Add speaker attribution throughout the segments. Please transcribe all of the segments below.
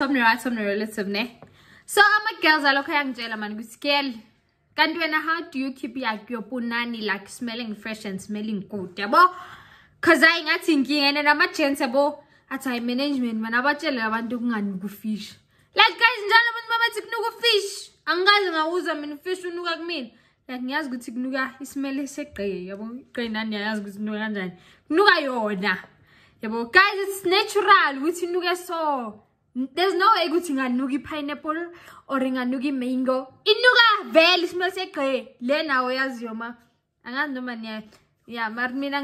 Speaker 1: some right some relatives of neck so amigals i lokhayangtshela mani kutskele kanti wena how do you keep yak your bunani like smelling fresh and smelling good yabo cuz i ngayathi ngiyengena nama gents yabo at time management mana bachela labantu kungani kufish like guys njalo boni babathi kunuka fish angikaze ngawuza mina fish unuka kumina like ngiyazi ukuthi kunuka ismele segqeye yabo gqenani ngayazi ukuthi kunuka kanjani kunuka yona yabo guys it is natural uthi kunuka so There's no way ukuthi nugi pineapple or nugi mango. Inuka vele ismile segqe le nawo yaziyo ma. Angazi noma niya yeah mara mina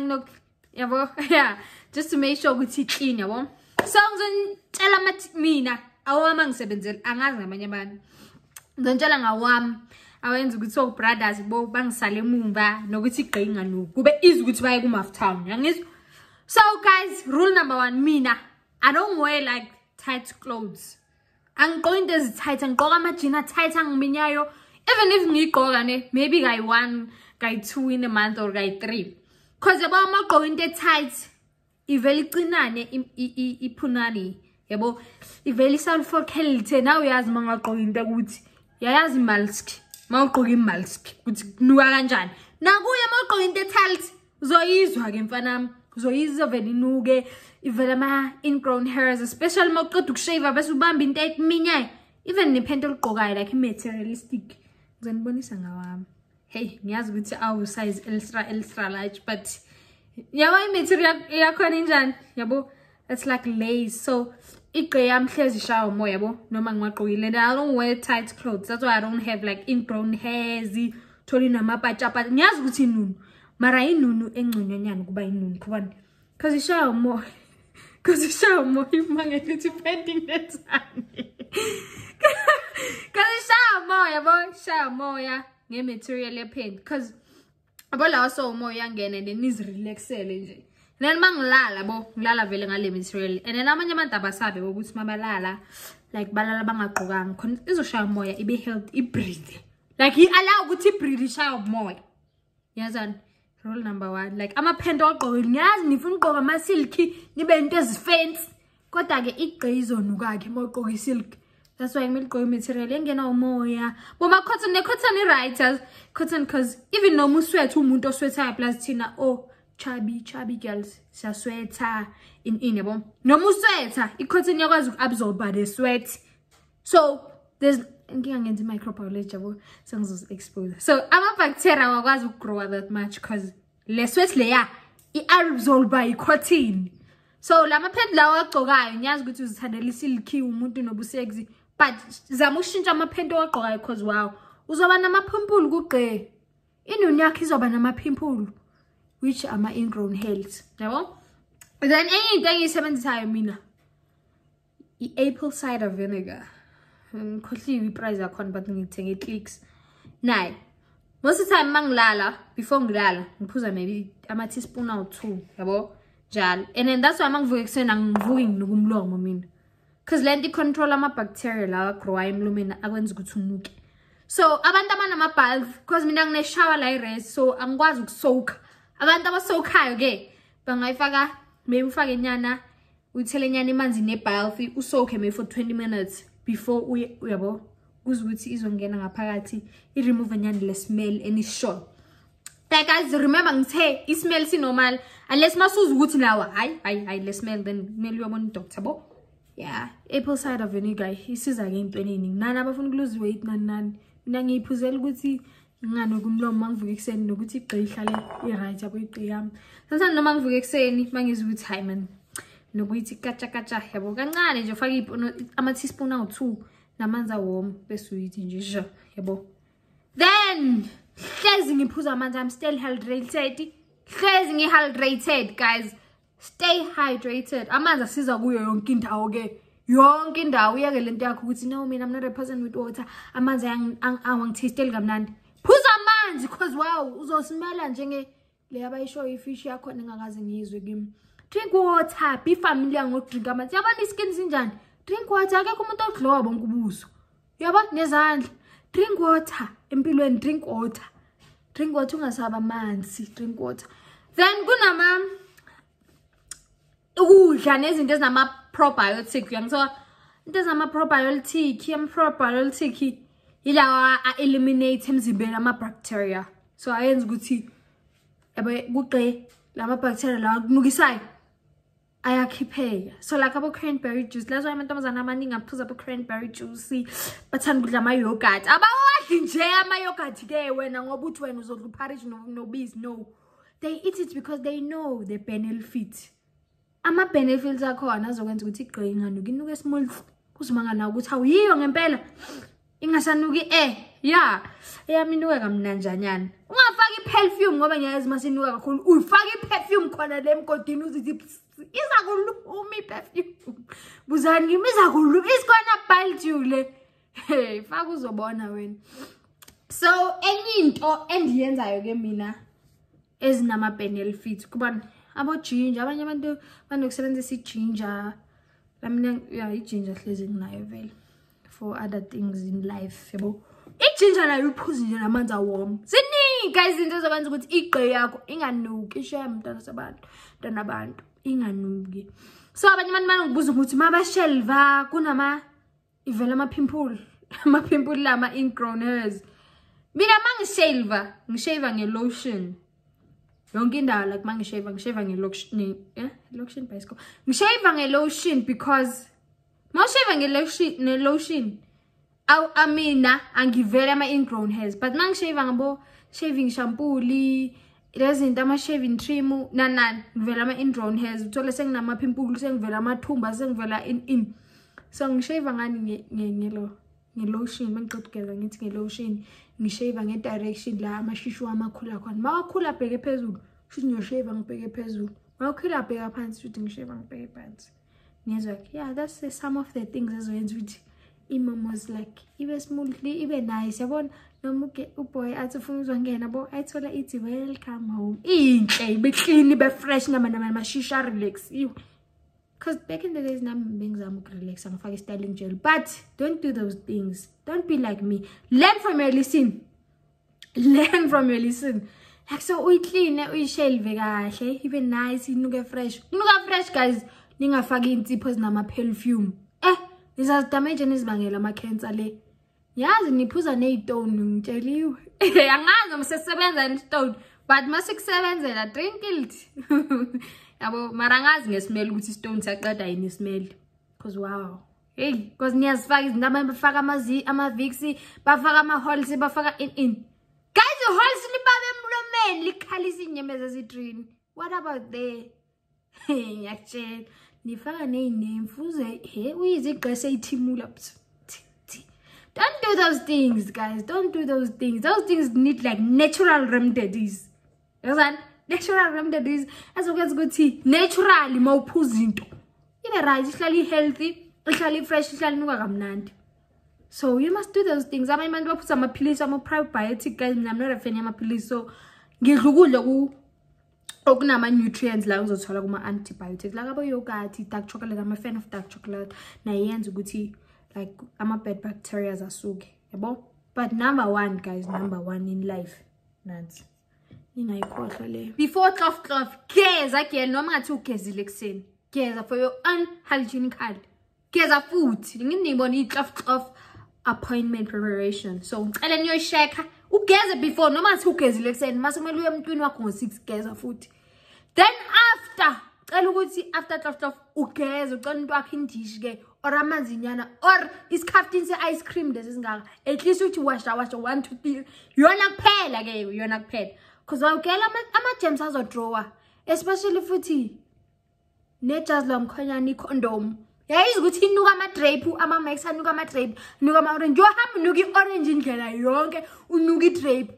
Speaker 1: yabo yeah just to make sure see clean yabo. So ngizonitshela amathi mina awami angisebenzeli angazi ngamanye abantu. Ngizonitshela ngawami awenza ukuthi brothers bo bangisale emumva nokuthi igqe inganuki kube izwi ukuthi baye kuma town yangizwa. So guys rule number 1 mina I don't wear like tight clothes angigqoki going ezi-tight and go imagine a-tight and angiminyayo even if me go, ne maybe kayi-one kayi-two in a month or kayi-three cause yabo amagqoka into e-tight ivele icinane iphunani yabo for isalufokele Now we as uma ngagqoka into ukuthi yayazi imalski ma ugqoka imalski ukuthi kunuka kanjani nakuye uma ugqoka going e-tight is uzoyizwa-ke mfanami uzoyizwa very nuge. ivele ama-ingrown hairs especially uma uqeda ukushave bese ubambe into ekuminyayo even nephento oligqokayo like i-materialistic ngizanibonisa ngawami heyi ngiyazi ukuthi awusize elstra elstra lach but yabo i-material yakhona injani yabo that's like lace so igqe yamhlezi ishawa umoya yabo noma ngiwagqokile and i don't wear tight clothes that's why i don't have like ingrown hairs thole namapatshapata ngiyazi ukuthi inunu mara inunu engconywanyani ukuba inunu kubani because ishawa umoya Kazishawa umoya uma ngithi pending netani. Kazishawa umoya bo, shaya umoya ngematerial yepaint cause yabo lawa so umoya angene and then izirelaxele nje. Then mangilala bo, ngilala vele ngale material. And then amanye abantu abasabe ukuthi mabalala like balala bangaqhokanga khona izoshaya umoya ibe health i breathe. Like i allow ukuthi i breathe ishaya umoya. Yazani? rule number one like amaphento ogqoke niyazi nifuna ugqoka amasilki nibe into ezifensi kodwa-ke igqeizonukakhe uma ugqoka isilk that's why kumele ugqoke imaterial engenawumoya boma cotton ne-cotton i-writers cotton because even noma uswethe umuntu oswethayo plus thina o oh, chubby chubby girls siyaswetha inini yabo noma uswetha i-cotton iyakwazi uku-absorba the sweat so there's ngingangenzi i-microbiology yabo sengizozi-expose so ama-bacteria awakwazi ukugrowa that much because le sweat leya i-arizolba yi-cotton so la maphendi lawo agcokayo ngiyazi ukuthi uzithandela isilkhi umuntu nobuseksi but zama ukushintsha amaphendi owagqokayo because wow, uzoba namaphimpulu kugqe inuni yakho izoba namaphimpulu which ama-ingrown health yabo then enye into engiyisebenzisayo mina i-apple cider vinegar ngikhohliwe iprize yakhona but ngithenge i-clicks naye most of time mangilala before ngilala ngiphuza maybe ama teaspoon awu 2 yabo njalo and then that's why mangivuka ekuseni angivuki nginuka umlomo mina cause lento icontrol ama bacteria lawa growa emlomeni akwenza ukuthi unuke so abantu abanama bulb cause mina ngine shower la i-rest so angikwazi ukusoka abantu abasokayo ke bangayifaka maybe ufake nyana uyithele nyana emanzi nebulb usoke maybe for 20 minutes before uye uyabo kuzukuthi izongena ngaphakathi i-remove nyani le smell enisisholo like guys remember ngithe ismell sinormal unless masuza ukuthi lawa hayi hayi hayi le smell then kumele uyobona idoctor bo yeah apple cider vinegar isiza-ke ey'ntweni ey'ningi nani abafuna ukulose weight nani nani mina ngiyiphuzela ukuthi nginganoki umlomo uma ngivuka ekuseni nokuthi igqe ihlale i-right yabo igqe yami sasani noma ngivuka ekuseni uma ngizwe ukuthi hayi mani nokuyithi katsha katsha yabo kancane nje ufake ama-teaspoon awu-two namanzi awoma bese uyithi nje sha yabo then hlezi ngiphuza amanzi am still hydrated hlezi ngi-hydrated guys stay hydrated amanzi asiza kuyo yonke indawo-ke yonke indawo uyeke lento yakho ukuthi no mina i'm not a person with water amanzi awangithisteli kamnandi phuza amanzi cause wow uzosimela njenge le abayishoyo ifishi yakhona engakaze ngiyizwe kimi drink water be familiar ngokudrinka amanzi yabani iskini sinjani drink water akekho umuntu odliwa bonke ubuso yaba nezandla drink water empilweni drink water drink water ungasaba amanzi drink water then kunama ukudla nezinto ezinama-probiotic uyangithola into ezinama-probiotic ama-probiotic yilawa a-eliminate emzimbeni ama-bacteria so ayenza ukuthi yabo kuqe la ma-bacteria lawa kunukisayo ayakhipheka so like abo-cranberry juice lazo amantombazane amaningi aphuza abo-cranberry juice bathanda ukudla ama-yogati abawadli nje ama-yogati-ke wena ngoba uthi wena uzodla uparish nobisi no they eat it because they know the benefit ama-benefits akhona azokwenza ukuthi igqoke inganuki inuka esmol kuzumanga nawo ukuthi awuyiyo ngempela ingasanuki e ya eyami inuke kamnanjanyana ungafaki i-perfume ngoba ngiyayezi uma sinuka kakhulu uyifake i-perfume khona le emgodini uzithi iza kulum oh, iperfume buzani kim iza kulum isikhona baltule hey faka uzobona wena so enye into endiyenzayo ke mina ezinama-benelfit kuba abojinja abanye abantu banokusebenzisa ijinja lamina ya ijinja hlezi nginayo vele for other things in life yabo ijinja layo uphuzile namanzi awom ziningi ka izinto ezokwenza ukuthi igqe yakho inganuki ishaya mntwana sabantu mntwana abantu inganuki so abanye abantu bangibuza ukuthi mabasheliva kunama ivela amapimple amapimple lama ingrown hairs mina mangisheliva ngisheva ngelotion yonke indawo like mangisheva ngisheva ngelotion eh lotion bicycle ngisheva ngelotion because mawusheva ngelotion nelotion aw amina angivela ama ingrown hairs but mangisheva ngabo shaving shampoo li lezinto ama-shaving trim nanani ngivela ama-indrone hairs uthole senginamapha impulu sengivela amathumba sengivela in so ngishayiva ngani nge-lotion uma ngicoda ugeza ngithi nge-lotion ngishayiva nge-direction la amashishi wami akhula khona ma wakhula abheke phezulu kushuthi ngiyoshayiva ngibheke phezulu mawukhula abheka phansi futhi ngishayiva ngibheke phansi ngezwa-ke ya that's some of the things ezoyenza ukuthi imomos like ibe smoothly ibe nice yabona noma-ke uboy athi ufuna uzongena bo ayithola ithi welcome home inhle beklini befresh namanamamashisha arelaxiwe cause back in the days nami bengizama ukurelaxa ngifake i-styling jel but don't do those things don't be like me learn from your listen learn from your listen like so uyikline uyishelve kahle ibe nice inuke fresh unuka fresh guys ningafaki iy'nsipho ezinama-perfume eh izazidamajeni ezibangela amakhensa le yazi niphuza nezitone ngitsheliwe angazi noma sesebenza nesitone but mase kusebenzela drink it yabo mara angazi ngesimele ukuthi isitone siyaqeda yini isimele because wow hey because niyazifaka izinto abanye bafaka ama-vixi bafaka ama-hols bafaka in in guys i-hols libaba emlomeni likhalisa iy'nyembezi ezitrini what about there ngiyakutshela nifaka ney'nemfuze he uyizigqese ithimula psa don't do those things guys don't do those things those things need like natural remedies yosan natural remedies azokwenza ukuthi naturally ma uphuza into ibe right ihlale i-healthy ihlale i-fresh ihlale inuka kamnandi so you must do those things abanye abantu baphuza amaphilisi ama-prybiotic guys mina mnorefeni amaphilisi so ngidla ukudla okunama-nutrients la ngizothola kuma-antibiotics lakabo yokathi i-dark chocolate ama-fan of dark chocolate nayiyenza ukuthi like I'm a bad bacteria asuke yabo but number one guys number one in life nansi ningayikhohlwa leyo before clof clof geza gela noma ngathi ugezile ekuseni geza for your unhygienic unhygienical geza futhi ngithi nibona i cough, cough, appointment preparation so and ngicela niyoyishekha ugeze before noma ngathi ugezile ekuseni mase kumele uye emntwini wakho ngo-six geza food. then after I cela ukuthi after cough, clof clof ugeze ucela umuntu wakho indishi-ke or amanzinyana or isikhaftini se-ice cream lesi singaka at least uthi washa washa one to three yona kuphela-ke yona kuphela cause wawugela ama-gems azodrowa especially futhi nejazi lwamkhonyana icondom yayiza ukuthi inuka amadrape ama-mis anuka amadrape nuka ama-orange yohambe unuka i-orange indlela yonke unuka idrape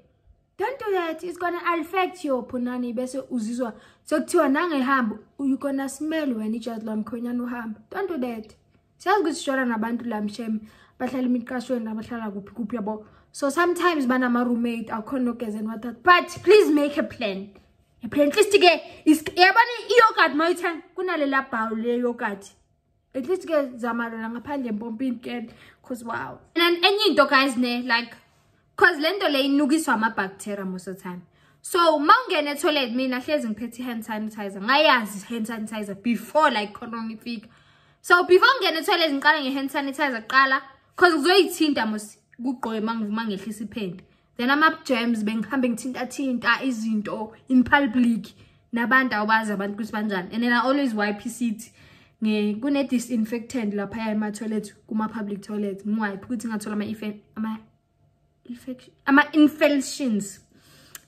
Speaker 1: don't do that it's gonna affect your phunani bese uzizwa sokuthiwa nangehambe you gonna smell wena ijazi lwamkhonyana uhambe don't do that siyazi ukuthi sishona nabantu lam shem bahlala imiqashweni abahlala kuphi kuphi yabo so sometimes banama-roommate akhona nogeza and whatat but please make a plan aplan atleast ke yabona iyogati mayithenga kunalela bhawu le yogati atleast ke zama lona ngaphandle empompini ke cause wow and then enye into guys ne like cause le nto le inukiswa ama-bacteria most of time so ma ungena etoilet mina hlezi ngiphethe i-hand sanitizer ngayazi i-hand sanitizer before like khona ngifika so before ngingena ethoyilet ngiqale nge-hand sanitizer kuqala cause kuzoyithinta mos kugqoke mangivuma ngehlisa iphende then ama-gems bengihambe ngithintathinta izinto in public nabantu awubazi abantu ukuthi banjani and then i-always wipe isit kune-disinfectant laphaya ema-toilet kuma-public toilet ngiwipe ukuthi ngathola ama-infections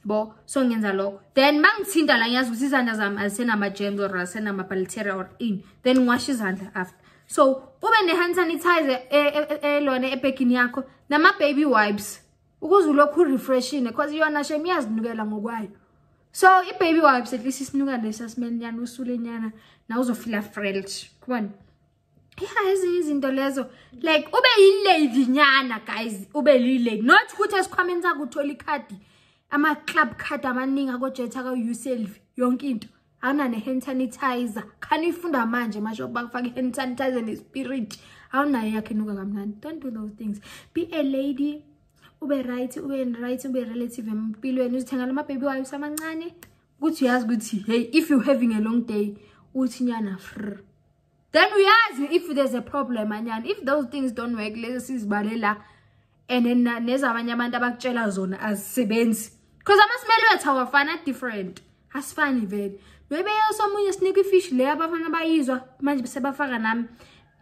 Speaker 1: bo so ngenza lokho then ma ngithinta la ngiyazi ukuthi izandla zami azisenama-gems or azisenama-palteria or in then ngiwashe izandla after so ube ne-hand sanitize e, e, e, elona ebhegini yakho nama-baby wipes ukuze ulokhu urefreshine cause yona shem iyazinukela ngokwayo so i-baby wipes at least isinuka lesasimelenyana usulenyana naw uzofila frelch kubona ya ezinye izinto lezo like ube yiladi nyana guys ube lilady not ukuthi esikhwameni sakuthola ikhadi ama-club card amaningi akojetha ka-uselv yonke into awuna ne-hand sanitizer khaniyifunda manje masho bakufake i-hand sanitizer ne-spirit awunayo yakhe nuka kamnani don't do those things be a lady ube right ube right ube relative empilweni uzithengela amababy wayo usamancane ukuthi uyazi ukuthi hey if you having a long day uthi nyana fr then uyazi if there's a problem anyani if those things don't work lezo sizibale la and then nezabanye abantu abakutshela zona azisebenzi because amasimelo ethu awafana different asifani vele maybe eyosomunye sinika ifishi leyo abafana bayizwa manje sebafaka nami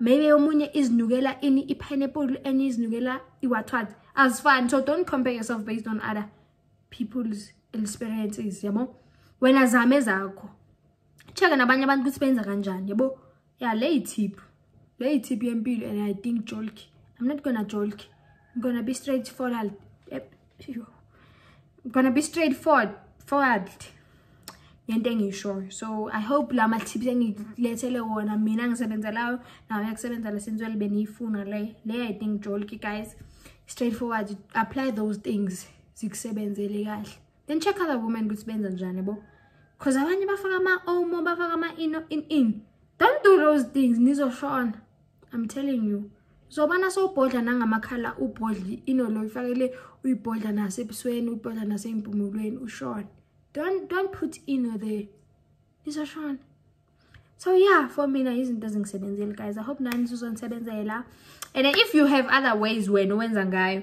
Speaker 1: maybe omunye izinukela ini i-pineapple enye izinukela iwatwat azifani so don't compare yourself based on other people's experiences yabo wena zame zakho check-a nabanye abantu ukuthi benza kanjani yabo ya le yithip le yithip yempilo and i think jolk i'm not gonna jolk i'm gonna be straightforward yep. gonna be straightforward forward yento sure. so i hope la matips engilethele wona mina ngisebenza layo nawe yakusebenza lesenziwe libe niyifuna le le i think jolke guys straightforward apply those things zikusebenzele kahle then check other women ukuthi benza njani bo because abanye bafaka ama-omo bafaka ama-in ino in don't do those things nizoshona i'm telling you zobana sowubhodla nangamakhala ubhodli inolo ifakele uyibhodla nasebusweni uyibhodla nasempumulweni ushone don't, don't put ino there izoshona so yeah for mina izinto ezingisebenzeli guys i hope nani sizongisebenzela and if you have other ways wena owenza ngayo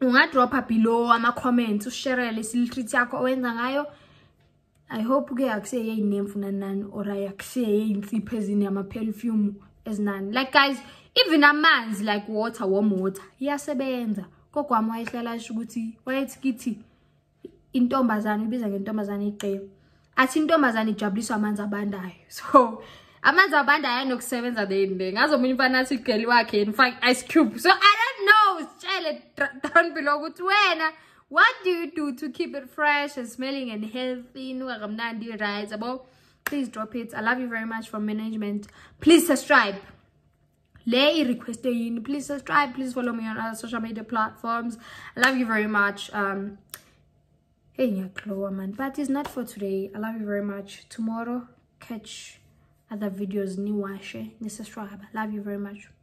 Speaker 1: ungadropha below ama-comments usherele siltreat yakho owenza ngayo i hope-ke akusiye yey'nemfu nanani or akusiye yey'nsipho ezine ama-perfume ezinani like guys even amanzi like water warm water iyasebenza kogwama wayehlala asho ukuthi wayethi kithi intombazane ibiza into iqebu athi think ijabuliswa amanzi abandayo so amanzi abandayo ayinokusebenza thende ngazomunye umfana athi igeli wakhe in fact ice cube so i don't know sitshele down below ukuthi wena what do you do to keep it fresh and smelling and healthy inuka kamnandi right above. please drop it i love you very much from management please subscribe Lay requesting. Please subscribe. Please follow me on other social media platforms. I love you very much. Um, hey, Nyakloa, man. But it's not for today. I love you very much. Tomorrow, catch other videos. share. Ni subscribe. Love you very much.